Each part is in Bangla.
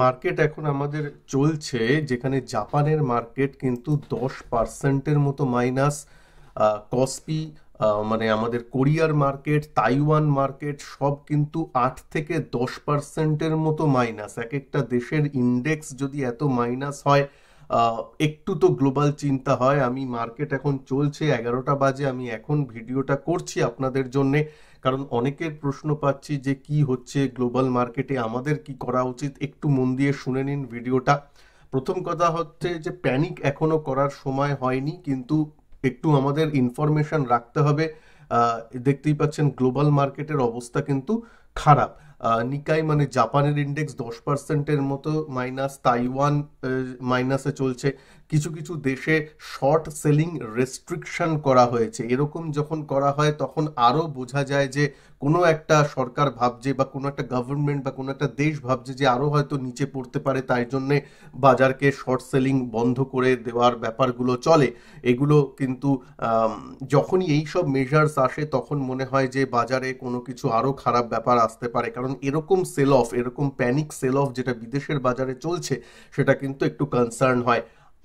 মার্কেট এখন আমাদের চলছে যেখানে জাপানের মার্কেট কিন্তু দশ পার্সেন্টের মতো মাইনাস কসপি মানে আমাদের কোরিয়ার মার্কেট তাইওয়ান মার্কেট সব কিন্তু আট থেকে দশ পার্সেন্টের মতো মাইনাস এক একটা দেশের ইন্ডেক্স যদি এত মাইনাস হয় একটু তো গ্লোবাল চিন্তা হয় আমি মার্কেট এখন চলছে এগারোটা বাজে আমি এখন ভিডিওটা করছি আপনাদের জন্যে কারণ অনেকের প্রশ্ন পাচ্ছি যে কি হচ্ছে গ্লোবাল মার্কেটে আমাদের কি করা উচিত একটু মন দিয়ে শুনে নিন ভিডিওটা প্রথম কথা হচ্ছে যে প্যানিক এখনো করার সময় হয়নি কিন্তু একটু আমাদের ইনফরমেশান রাখতে হবে দেখতেই পাচ্ছেন গ্লোবাল মার্কেটের অবস্থা কিন্তু খারাপ নিকাই মানে জাপানের ইন্ডেক্স দশ পার্সেন্টের মতো মাইনাস তাইওয়ান মাইনাসে চলছে কিছু কিছু দেশে শর্ট সেলিং রেস্ট্রিকশন করা হয়েছে এরকম যখন করা হয় তখন আরও বোঝা যায় যে কোনো একটা সরকার ভাবছে বা কোনো একটা গভর্নমেন্ট বা কোনো একটা দেশ ভাবছে যে আরও হয়তো নিচে পড়তে পারে তাই জন্যে বাজারকে শর্ট সেলিং বন্ধ করে দেওয়ার ব্যাপারগুলো চলে এগুলো কিন্তু যখনই এই সব মেজার্স আসে তখন মনে হয় যে বাজারে কোনো কিছু আরও খারাপ ব্যাপার আসতে পারে কারণ এরকম সেল অফ এরকম প্যানিক সেল অফ যেটা বিদেশের বাজারে চলছে সেটা কিন্তু একটু কনসার্ন হয়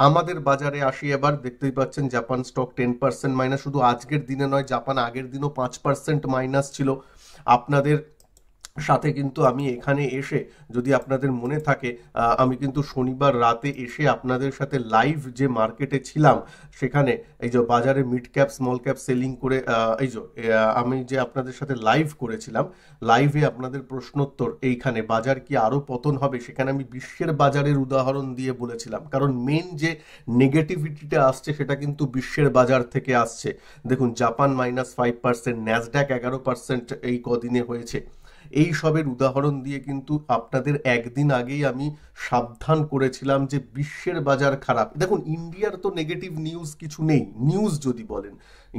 আমাদের বাজারে আসি এবার দেখতেই পাচ্ছেন Japan stock ten percent minus শুধু আজকের দিনে নয় জাপান আগের দিনও পাঁচ পার্সেন্ট মাইনাস ছিল আপনাদের সাথে কিন্তু আমি এখানে এসে যদি আপনাদের মনে থাকে আমি কিন্তু শনিবার রাতে এসে আপনাদের সাথে লাইভ যে মার্কেটে ছিলাম সেখানে এই যে বাজারে mid cap small cap selling করে এই যে আমি যে আপনাদের সাথে লাইভ করেছিলাম লাইভে আপনাদের প্রশ্নোত্তর এইখানে বাজার কি আরও পতন হবে সেখানে আমি বিশ্বের বাজারের উদাহরণ দিয়ে বলেছিলাম কারণ মেন যে নেগেটিভিটিটা আসছে সেটা কিন্তু বিশ্বের বাজার থেকে আসছে দেখুন Japan minus five percent Nasdaq এগারো পার্সেন্ট এই কদিনে হয়েছে এই সবের উদাহরণ দিয়ে কিন্তু আপনাদের একদিন আগেই আমি সাবধান করেছিলাম যে বিশ্বের বাজার খারাপ দেখুন ইন্ডিয়ার তো নেগেটিভ নিউজ কিছু নেই নিউজ যদি বলেন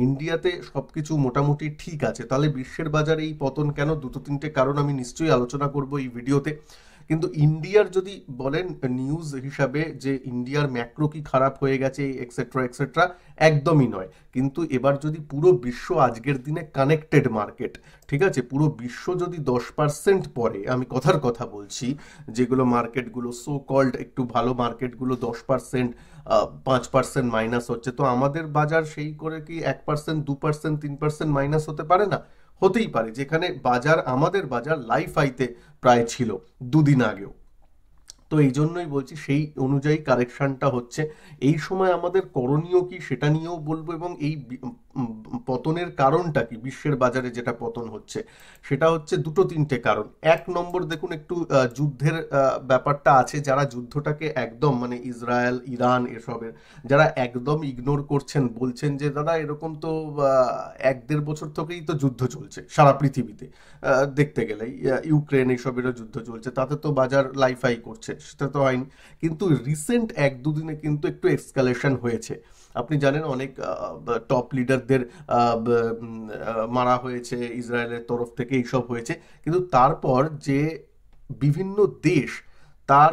ইন্ডিয়াতে সব কিছু মোটামুটি ঠিক আছে তাহলে বিশ্বের বাজারে এই পতন কেন দুটো তিনটে কারণ আমি নিশ্চয়ই আলোচনা করব এই ভিডিওতে কিন্তু ইন্ডিয়ার যদি বলেন নিউজ হিসাবে যে ইন্ডিয়ার ম্যাক্রো কি খারাপ হয়ে গেছে এক্সেট্রা এক্সেট্রা একদমই নয় কিন্তু এবার যদি পুরো বিশ্ব আজকের দিনে কানেক্টেড মার্কেট ঠিক আছে পুরো বিশ্ব যদি দশ পার্সেন্ট পরে আমি কথার কথা বলছি যেগুলো মার্কেটগুলো সো কল্ড একটু ভালো মার্কেটগুলো দশ পার্সেন্ট পাঁচ পার্সেন্ট মাইনাস হচ্ছে তো আমাদের বাজার সেই করে কি এক পার্সেন্ট দু পার্সেন্ট তিন পার্সেন্ট মাইনাস হতে পারে না হতেই পারে যেখানে বাজার আমাদের বাজার লাইফ আইতে প্রায় ছিল দুদিন আগেও তো এই জন্যই বলছি সেই অনুযায়ী কারেকশানটা হচ্ছে এই সময় আমাদের করণীয় কি সেটা নিয়েও বলবো এবং এই পতনের কারণটা কি বিশ্বের বাজারে যেটা পতন হচ্ছে সেটা হচ্ছে দুটো তিনটে কারণ এক নম্বর দেখুন একটু যুদ্ধের ব্যাপারটা আছে যারা যুদ্ধটাকে একদম মানে ইসরায়েল ইরান এসবের যারা একদম ইগনোর করছেন বলছেন যে দাদা এরকম তো এক দেড় বছর থেকেই তো যুদ্ধ চলছে সারা পৃথিবীতে দেখতে গেলে ইউক্রেন এইসবেরও যুদ্ধ চলছে তাতে তো বাজার লাইফাই করছে সেটা তো হয়নি কিন্তু রিসেন্ট এক দুদিনে কিন্তু একটু এক্সকালেশন হয়েছে আপনি জানেন অনেক টপ লিডার কৃষকদের মারা হয়েছে ইসরায়েলের তরফ থেকে এইসব হয়েছে কিন্তু তারপর যে বিভিন্ন দেশ তার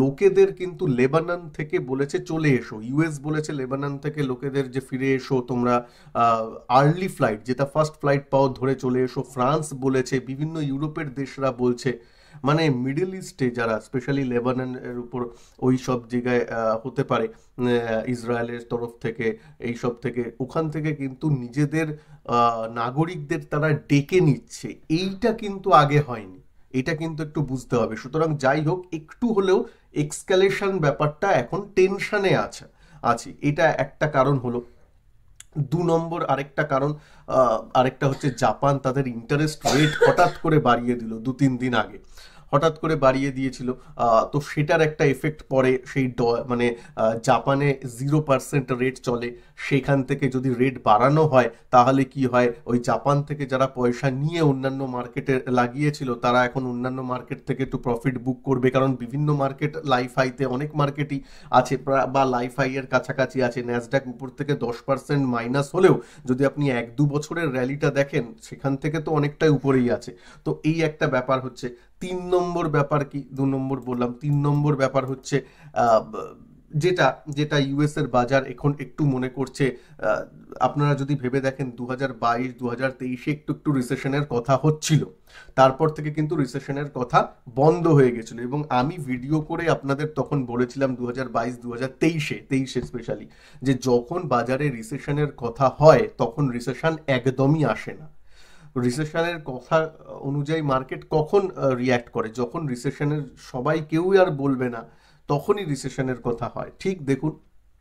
লোকেদের কিন্তু লেবানন থেকে বলেছে চলে এসো ইউএস বলেছে লেবানন থেকে লোকেদের যে ফিরে এসো তোমরা আর্লি ফ্লাইট যেটা ফার্স্ট ফ্লাইট পাও ধরে চলে এসো ফ্রান্স বলেছে বিভিন্ন ইউরোপের দেশরা বলছে মানে মিডিল ইস্টে যারা স্পেশালি লেবাননের উপর ওই সব জায়গায় হতে পারে ইসরায়েলের তরফ থেকে এই সব থেকে ওখান থেকে কিন্তু নিজেদের নাগরিকদের তারা ডেকে নিচ্ছে এইটা কিন্তু আগে হয়নি এটা কিন্তু একটু বুঝতে হবে সুতরাং যাই হোক একটু হলেও এক্সকালেশন ব্যাপারটা এখন টেনশনে আছে আছে এটা একটা কারণ হলো দু নম্বর আরেকটা কারণ আরেকটা হচ্ছে জাপান তাদের ইন্টারেস্ট রেট হঠাৎ করে বাড়িয়ে দিল দু তিন দিন আগে হঠাৎ করে বাড়িয়ে দিয়েছিল তো সেটার একটা এফেক্ট পড়ে সেই ড মানে জাপানে জিরো পার্সেন্ট রেট চলে সেখান থেকে যদি রেট বাড়ানো হয় তাহলে কি হয় ওই জাপান থেকে যারা পয়সা নিয়ে অন্যান্য মার্কেটে লাগিয়েছিল তারা এখন অন্যান্য মার্কেট থেকে একটু প্রফিট বুক করবে কারণ বিভিন্ন মার্কেট লাইফাইতে অনেক মার্কেটই আছে বা লাইফাইয়ের কাছাকাছি আছে ন্যাসড্যাক উপর থেকে দশ পার্সেন্ট মাইনাস হলেও যদি আপনি এক দু বছরের র্যালিটা দেখেন সেখান থেকে তো অনেকটাই উপরেই আছে তো এই একটা ব্যাপার হচ্ছে তিন নম্বর ব্যাপার কি দু নম্বর বললাম তিন নম্বর ব্যাপার হচ্ছে যেটা যেটা ইউএসের বাজার এখন একটু মনে করছে আপনারা যদি ভেবে দেখেন দু হাজার বাইশ দু হাজার তেইশে একটু একটু রিসেশনের কথা হচ্ছিল তারপর থেকে কিন্তু রিসেশনের কথা বন্ধ হয়ে গেছিল এবং আমি ভিডিও করে আপনাদের তখন বলেছিলাম দু হাজার বাইশ দু হাজার তেইশে তেইশে স্পেশালি যে যখন বাজারে রিসেশনের কথা হয় তখন রিসেশন একদমই আসে না রিসেশনের কথা অনুযায়ী মার্কেট কখন রিয়্যাক্ট করে যখন রিসেশনের সবাই কেউই আর বলবে না তখনই রিসেশনের কথা হয় ঠিক দেখুন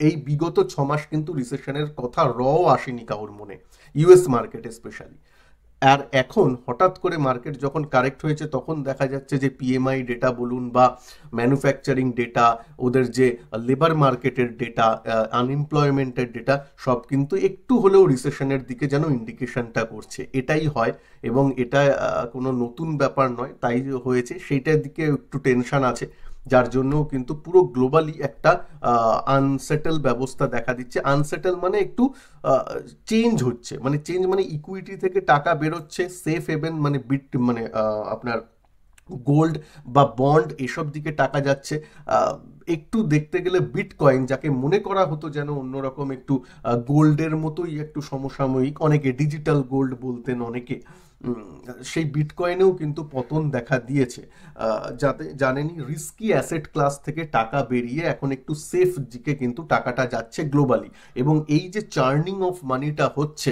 এই বিগত ছমাস কিন্তু রিসেশনের কথা রও আসেনি কারোর মনে ইউএস মার্কেট স্পেশালি আর এখন হঠাৎ করে মার্কেট যখন কারেক্ট হয়েছে তখন দেখা যাচ্ছে যে পিএমআই ডেটা বলুন বা ম্যানুফ্যাকচারিং ডেটা ওদের যে লেবার মার্কেটের ডেটা আনএমপ্লয়মেন্টের ডেটা সব কিন্তু একটু হলেও রিসেশনের দিকে যেন ইন্ডিকেশনটা করছে এটাই হয় এবং এটা কোনো নতুন ব্যাপার নয় তাই হয়েছে সেইটার দিকে একটু টেনশন আছে যার জন্য কিন্তু পুরো গ্লোবালি একটা আনসেটেল ব্যবস্থা দেখা দিচ্ছে আনসেটেল মানে একটু চেঞ্জ হচ্ছে মানে চেঞ্জ মানে ইকুইটি থেকে টাকা বেরোচ্ছে সেফ হেভেন মানে বিট মানে আপনার গোল্ড বা বন্ড এসব দিকে টাকা যাচ্ছে একটু দেখতে গেলে বিটকয়েন যাকে মনে করা হতো যেন অন্যরকম একটু গোল্ডের মতোই একটু সমসাময়িক অনেকে ডিজিটাল গোল্ড বলতেন অনেকে সেই বিটকয়েনেও কিন্তু পতন দেখা দিয়েছে যাতে জানেনি রিস্কি অ্যাসেট ক্লাস থেকে টাকা বেরিয়ে এখন একটু সেফ দিকে কিন্তু টাকাটা যাচ্ছে গ্লোবালি এবং এই যে চার্নিং অফ মানিটা হচ্ছে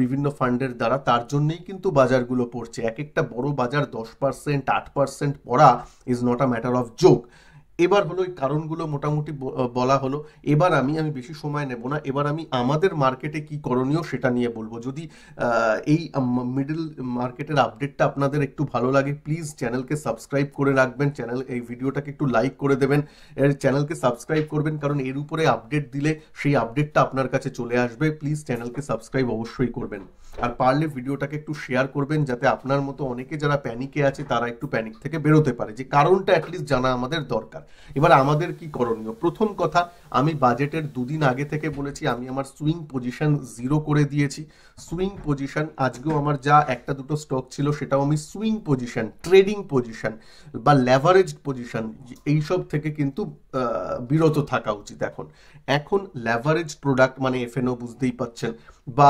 বিভিন্ন ফান্ডের দ্বারা তার জন্যই কিন্তু বাজারগুলো পড়ছে এক একটা বড় বাজার দশ পার্সেন্ট আট পার্সেন্ট পড়া is not a matter of joke এবার হলো এই কারণগুলো মোটামুটি বলা হলো এবার আমি আমি বেশি সময় নেব না এবার আমি আমাদের মার্কেটে কি করণীয় সেটা নিয়ে বলবো যদি এই মিডল মার্কেটের আপডেটটা আপনাদের একটু ভালো লাগে প্লিজ চ্যানেলকে সাবস্ক্রাইব করে রাখবেন চ্যানেল এই ভিডিওটাকে একটু লাইক করে দেবেন এর চ্যানেলকে সাবস্ক্রাইব করবেন কারণ এর উপরে আপডেট দিলে সেই আপডেটটা আপনার কাছে চলে আসবে প্লিজ চ্যানেলকে সাবস্ক্রাইব অবশ্যই করবেন আর পারলে ভিডিওটাকে একটু শেয়ার করবেন যাতে আপনার মতো অনেকে যারা প্যানিকে আছে তারা একটু প্যানিক থেকে বেরোতে পারে যে কারণটা অ্যাটলিস্ট জানা আমাদের দরকার এবার আমাদের কি করণীয় প্রথম কথা আমি বাজেটের দুদিন আগে থেকে বলেছি আমি আমার সুইং পজিশন জিরো করে দিয়েছি সুইং পজিশন আজকেও আমার যা একটা দুটো স্টক ছিল সেটাও আমি সুইং পজিশন ট্রেডিং পজিশন বা লেভারেজ পজিশন এইসব থেকে কিন্তু বিরত থাকা উচিত এখন এখন লেভারেজ প্রোডাক্ট মানে এফএনও বুঝতেই পাচ্ছেন বা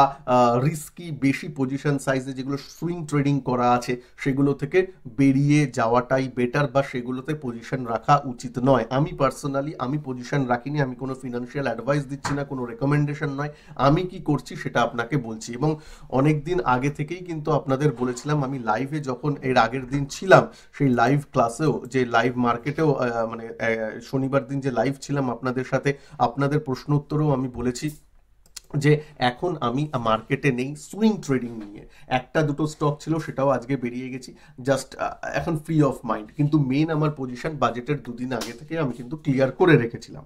রিস্কি বেশি পজিশন সাইজে যেগুলো সুইং ট্রেডিং করা আছে সেগুলো থেকে বেরিয়ে যাওয়াটাই বেটার বা সেগুলোতে পজিশন রাখা উচিত নয় আমি পার্সোনালি আমি পজিশন রাখিনি আমি কোনো ফিনান্সিয়াল অ্যাডভাইস দিচ্ছি না কোনো রেকমেন্ডেশন নয় আমি কি করছি সেটা আপনাকে বলছি এবং অনেক দিন আগে থেকেই কিন্তু আপনাদের বলেছিলাম আমি লাইভে যখন এর আগের দিন ছিলাম সেই লাইভ ক্লাসেও যে লাইভ মার্কেটেও মানে শনিবার দিন যে লাইভ ছিলাম আপনাদের সাথে আপনাদের প্রশ্ন উত্তরও আমি বলেছি যে এখন আমি মার্কেটে নেই সুইং ট্রেডিং নিয়ে একটা দুটো স্টক ছিল সেটাও আজকে বেরিয়ে গেছি জাস্ট এখন ফ্রি অফ মাইন্ড কিন্তু মেন আমার পজিশন বাজেটের দুদিন আগে থেকে আমি কিন্তু ক্লিয়ার করে রেখেছিলাম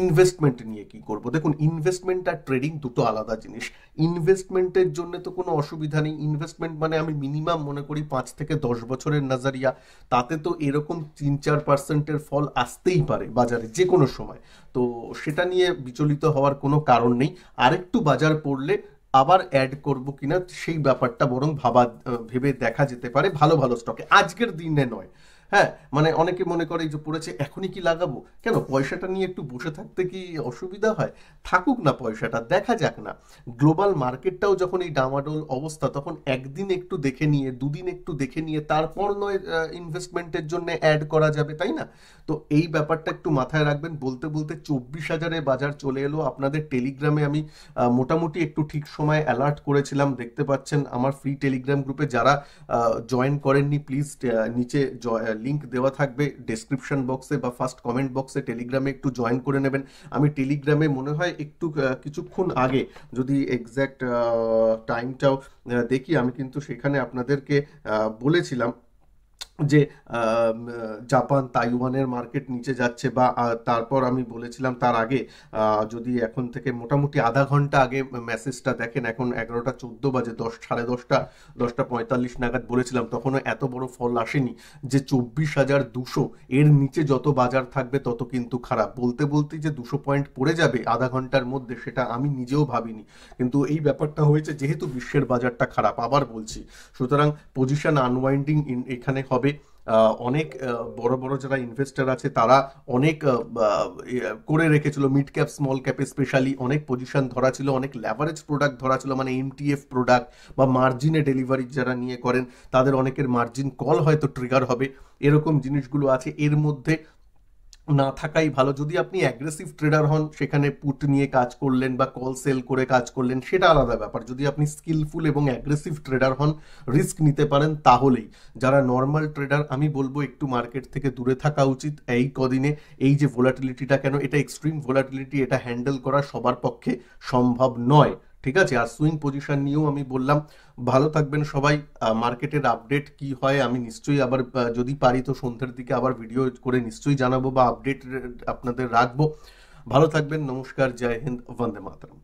ইনভেস্টমেন্ট নিয়ে কি করব দেখুন ইনভেস্টমেন্ট আর ট্রেডিং দুটো আলাদা জিনিস ইনভেস্টমেন্টের জন্য তো কোনো অসুবিধা নেই ইনভেস্টমেন্ট মানে আমি মিনিমাম মনে করি পাঁচ থেকে দশ বছরের নাজারিয়া তাতে তো এরকম তিন চার পার্সেন্টের ফল আসতেই পারে বাজারে যে কোনো সময় তো সেটা নিয়ে বিচলিত হওয়ার কোনো কারণ নেই আরেকটু বাজার পড়লে আবার অ্যাড করব কিনা সেই ব্যাপারটা বরং ভাবা ভেবে দেখা যেতে পারে ভালো ভালো স্টকে আজকের দিনে নয় হ্যাঁ মানে অনেকে মনে করে যে পড়েছে এখনই কি লাগাবো কেন পয়সাটা নিয়ে একটু বসে থাকতে কি অসুবিধা হয় থাকুক না পয়সাটা দেখা যাক না গ্লোবাল মার্কেটটাও যখন এই ডামাডোল অবস্থা তখন একদিন একটু দেখে নিয়ে দুদিন একটু দেখে নিয়ে তারপর নয় ইনভেস্টমেন্টের জন্য অ্যাড করা যাবে তাই না তো এই ব্যাপারটা একটু মাথায় রাখবেন বলতে বলতে চব্বিশ হাজারে বাজার চলে এলো আপনাদের টেলিগ্রামে আমি মোটামুটি একটু ঠিক সময় অ্যালার্ট করেছিলাম দেখতে পাচ্ছেন আমার ফ্রি টেলিগ্রাম গ্রুপে যারা জয়েন করেননি প্লিজ নিচে লিঙ্ক দেওয়া থাকবে ডেসক্রিপশন বক্সে বা ফার্স্ট কমেন্ট বক্সে টেলিগ্রামে একটু জয়েন করে নেবেন আমি টেলিগ্রামে মনে হয় একটু কিছুক্ষণ আগে যদি এক্স্যাক্ট টাইমটাও দেখি আমি কিন্তু সেখানে আপনাদেরকে বলেছিলাম যে জাপান তাইওয়ানের মার্কেট নিচে যাচ্ছে বা তারপর আমি বলেছিলাম তার আগে যদি এখন থেকে মোটামুটি আধা ঘন্টা আগে মেসেজটা দেখেন এখন এগারোটা চোদ্দো বাজে দশ সাড়ে দশটা দশটা পঁয়তাল্লিশ নাগাদ বলেছিলাম তখনও এত বড় ফল আসেনি যে চব্বিশ হাজার দুশো এর নিচে যত বাজার থাকবে তত কিন্তু খারাপ বলতে বলতে যে দুশো পয়েন্ট পড়ে যাবে আধা ঘন্টার মধ্যে সেটা আমি নিজেও ভাবিনি কিন্তু এই ব্যাপারটা হয়েছে যেহেতু বিশ্বের বাজারটা খারাপ আবার বলছি সুতরাং পজিশন আনওয়াইন্ডিং এখানে হবে অনেক বড় বড় যারা ইনভেস্টার আছে তারা অনেক করে রেখেছিল মিড ক্যাপ স্মল ক্যাপে স্পেশালি অনেক পজিশন ধরা ছিল অনেক ল্যাভারেজ প্রোডাক্ট ধরা ছিল মানে এমটিএফ প্রোডাক্ট বা মার্জিনে ডেলিভারি যারা নিয়ে করেন তাদের অনেকের মার্জিন কল হয়তো ট্রিগার হবে এরকম জিনিসগুলো আছে এর মধ্যে না থাকাই ভালো যদি আপনি অ্যাগ্রেসিভ ট্রেডার হন সেখানে পুট নিয়ে কাজ করলেন বা কল সেল করে কাজ করলেন সেটা আলাদা ব্যাপার যদি আপনি স্কিলফুল এবং অ্যাগ্রেসিভ ট্রেডার হন রিস্ক নিতে পারেন তাহলেই যারা নর্মাল ট্রেডার আমি বলবো একটু মার্কেট থেকে দূরে থাকা উচিত এই কদিনে এই যে ভোলাটিলিটিটা কেন এটা এক্সট্রিম ভোলাটিলিটি এটা হ্যান্ডেল করা সবার পক্ষে সম্ভব নয় ঠিক আছে আর সুইং পজিশন নিয়েও আমি বললাম ভালো থাকবেন সবাই মার্কেটের আপডেট কি হয় আমি নিশ্চয়ই আবার যদি পারি তো সন্ধ্যের দিকে আবার ভিডিও করে নিশ্চয়ই জানাবো বা আপডেট আপনাদের রাখবো ভালো থাকবেন নমস্কার জয় হিন্দ বন্দে মাতরম